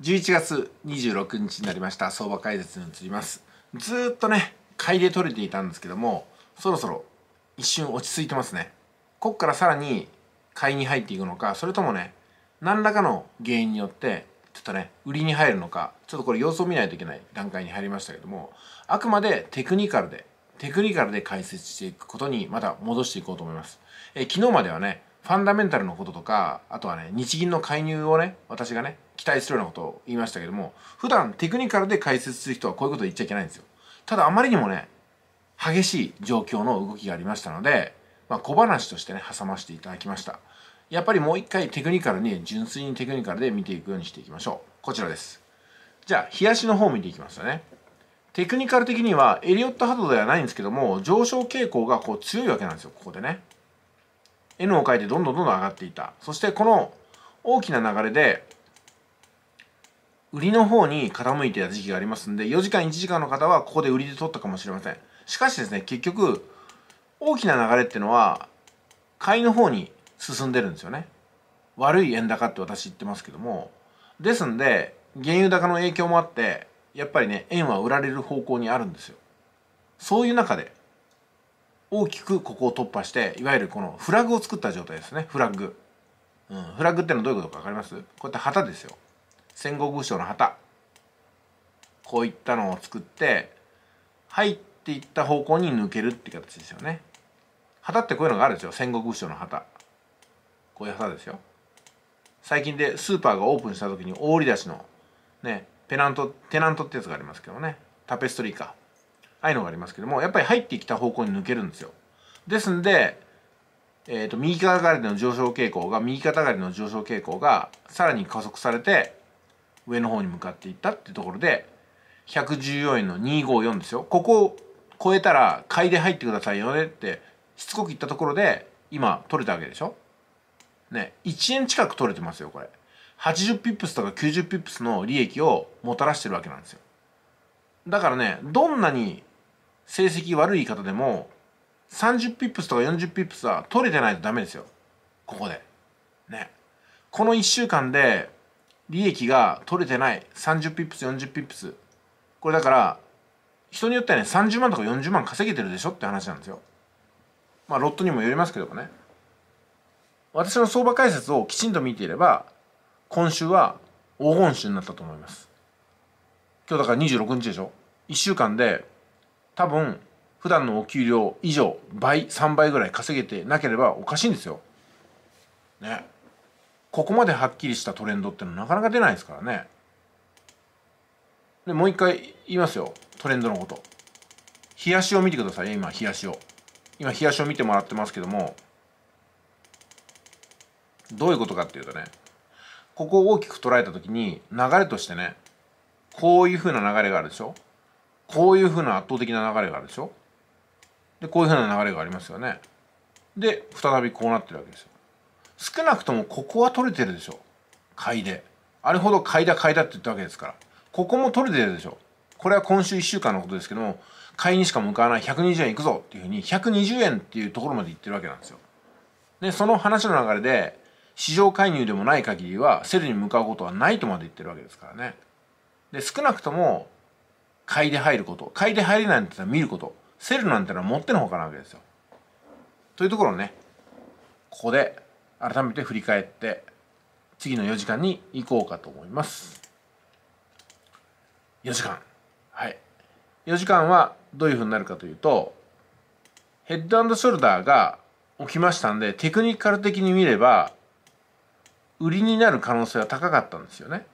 11月26日になりました相場解説に移りますずっとね買いで取れていたんですけどもそろそろ一瞬落ち着いてますねこっからさらに買いに入っていくのかそれともね何らかの原因によってちょっとね売りに入るのかちょっとこれ様子を見ないといけない段階に入りましたけどもあくまでテクニカルでテクニカルで解説していくことにまた戻していこうと思います、え昨日まではねファンダメンタルのこととかあとはね日銀の介入をね私がね期待するようなことを言いましたけども普段テクニカルで解説する人はこういうこと言っちゃいけないんですよただあまりにもね激しい状況の動きがありましたので、まあ、小話としてね挟ましていただきましたやっぱりもう一回テクニカルに純粋にテクニカルで見ていくようにしていきましょうこちらですじゃあ冷やしの方を見ていきますよねテクニカル的にはエリオット波動ではないんですけども上昇傾向がこう強いわけなんですよここでね N を書いてどんどんどんどん上がっていたそしてこの大きな流れで売りの方に傾いてた時期がありますんで、4時間1時間の方はここで売りで取ったかもしれません。しかしですね、結局、大きな流れっていうのは、買いの方に進んでるんですよね。悪い円高って私言ってますけども。ですんで、原油高の影響もあって、やっぱりね、円は売られる方向にあるんですよ。そういう中で、大きくここを突破して、いわゆるこのフラグを作った状態ですね。フラッグ。うん、フラッグってのはどういうことかわかりますこうやって旗ですよ。戦国武将の旗こういったのを作って入っていった方向に抜けるって形ですよね旗ってこういうのがあるんですよ戦国武将の旗こういう旗ですよ最近でスーパーがオープンした時に大売り出しのねペナントテナントってやつがありますけどねタペストリーかああいうのがありますけどもやっぱり入ってきた方向に抜けるんですよですんでえーと右肩上がりの上昇傾向が右肩上がりの上昇傾向がさらに加速されて上の方に向かっていったっていうところで114円の254ですよここを超えたら買いで入ってくださいよねってしつこく言ったところで今取れたわけでしょね1円近く取れてますよこれ80ピップスとか90ピップスの利益をもたらしてるわけなんですよだからねどんなに成績悪い方でも30ピップスとか40ピップスは取れてないとダメですよここでねこの1週間で利益が取れてない30ピップス40ピップスこれだから人によってはね30万とか40万稼げてるでしょって話なんですよまあロットにもよりますけどもね私の相場解説をきちんと見ていれば今週は黄金週になったと思います今日だから26日でしょ1週間で多分普段のお給料以上倍3倍ぐらい稼げてなければおかしいんですよねここまではっきりしたトレンドってのはなかなか出ないですからねでもう一回言いますよトレンドのこと冷やしを見てください今冷やしを今冷やしを見てもらってますけどもどういうことかっていうとねここを大きく捉えた時に流れとしてねこういうふうな流れがあるでしょこういうふうな圧倒的な流れがあるでしょでこういうふうな流れがありますよねで再びこうなってるわけですよ少なくともここは取れてるでしょ買いであれほど買いだ買いだって言ったわけですからここも取れてるでしょこれは今週1週間のことですけども買いにしか向かわない120円いくぞっていうふうに120円っていうところまで行ってるわけなんですよでその話の流れで市場介入でもない限りはセルに向かうことはないとまで言ってるわけですからねで少なくとも買いで入ること買いで入れないんだったら見ることセルなんてのは持ってのほかなわけですよというところをねここで改めて振り返って次の4時間に行こうかと思います4時間はい4時間はどういうふうになるかというとヘッドショルダーが起きましたんでテクニカル的に見れば売りになる可能性は高かったんですよね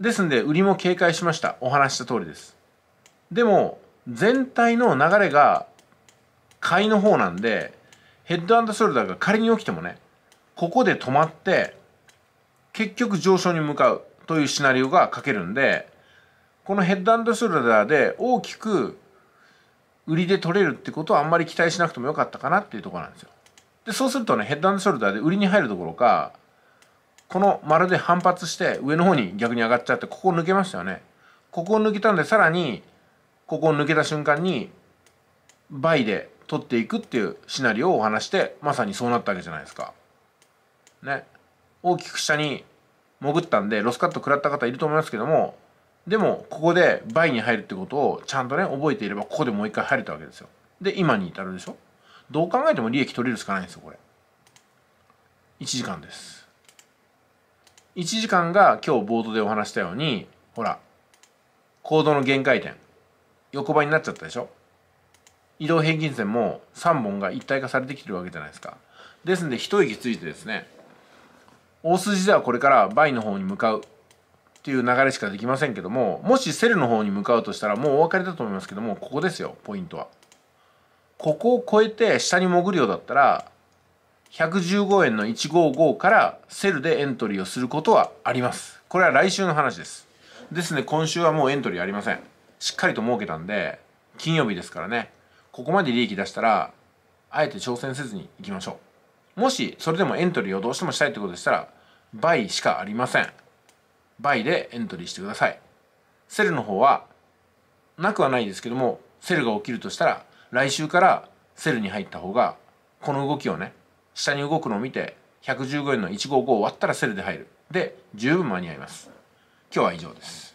ですんで売りも警戒しましたお話した通りですでも全体の流れが買いの方なんでヘッドショルダーが仮に起きてもねここで止まって結局上昇に向かうというシナリオが書けるんでこのヘッドショルダーで大きく売りで取れるってことはあんまり期待しなくてもよかったかなっていうところなんですよ。でそうするとねヘッドショルダーで売りに入るどころかこの丸で反発して上の方に逆に上がっちゃってここ抜けましたよね。ここを抜けたんでさらにここを抜けた瞬間に倍で取っていくっていうシナリオをお話してまさにそうなったわけじゃないですか。ね。大きく下に潜ったんでロスカット食らった方いると思いますけどもでもここで倍に入るってことをちゃんとね覚えていればここでもう一回入れたわけですよ。で今に至るでしょどう考えても利益取れるしかないんですよこれ。1時間です。1時間が今日冒頭でお話したようにほら行動の限界点横ばいになっちゃったでしょ移動平均線も3本が一体化されてきてるわけじゃないですかですんで一息ついてですね大筋ではこれからバイの方に向かうっていう流れしかできませんけどももしセルの方に向かうとしたらもうお分かりだと思いますけどもここですよポイントはここを超えて下に潜るようだったら115円の155からセルでエントリーをすることはありますこれは来週の話ですですね今週はもうエントリーありませんしっかりと儲けたんで金曜日ですからねここまで利益出したらあえて挑戦せずに行きましょうもしそれでもエントリーをどうしてもしたいってことでしたら倍しかありません倍でエントリーしてくださいセルの方はなくはないですけどもセルが起きるとしたら来週からセルに入った方がこの動きをね下に動くのを見て115円の155を割ったらセルで入るで十分間に合います今日は以上です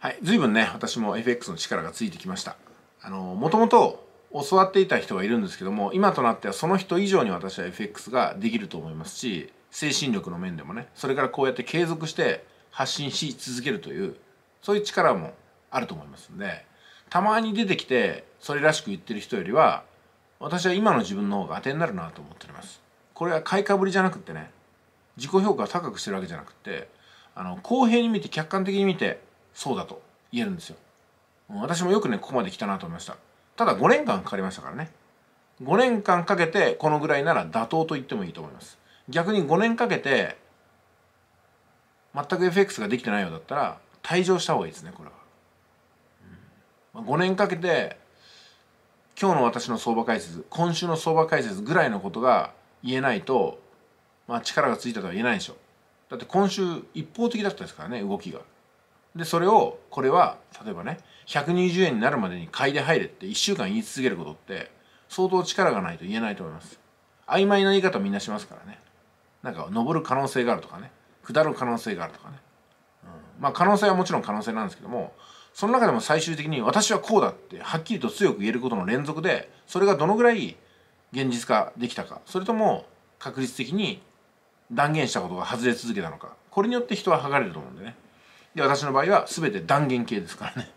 はい、随分ね私も FX の力がついてきましたあのもともと教わっていた人がいるんですけども今となってはその人以上に私は FX ができると思いますし精神力の面でもねそれからこうやって継続して発信し続けるというそういう力もあると思いますんでたまに出てきてそれらしく言ってる人よりは私は今の自分の方が当てになるなと思っておりますこれは買いかぶりじゃなくてね自己評価を高くしてるわけじゃなくてあの公平に見て客観的に見てそうだと言えるんですよ。私もよくね、ここまで来たなと思いました。ただ5年間かかりましたからね。5年間かけてこのぐらいなら妥当と言ってもいいと思います。逆に5年かけて全く FX ができてないようだったら退場した方がいいですね、これは。うん、5年かけて今日の私の相場解説、今週の相場解説ぐらいのことが言えないと、まあ力がついたとは言えないでしょ。だって今週一方的だったですからね、動きが。でそれをこれは例えばね120円になるまでに買いで入れって1週間言い続けることって相当力がないと言えないと思います曖昧な言い方みんなしますからねなんか登る可能性があるとかね下る可能性があるとかね、うん、まあ可能性はもちろん可能性なんですけどもその中でも最終的に私はこうだってはっきりと強く言えることの連続でそれがどのぐらい現実化できたかそれとも確率的に断言したことが外れ続けたのかこれによって人は剥がれると思うんでねで私の場合は全て断言系ですからね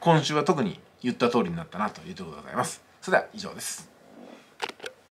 今週は特に言った通りになったなというところでございますそれでは以上です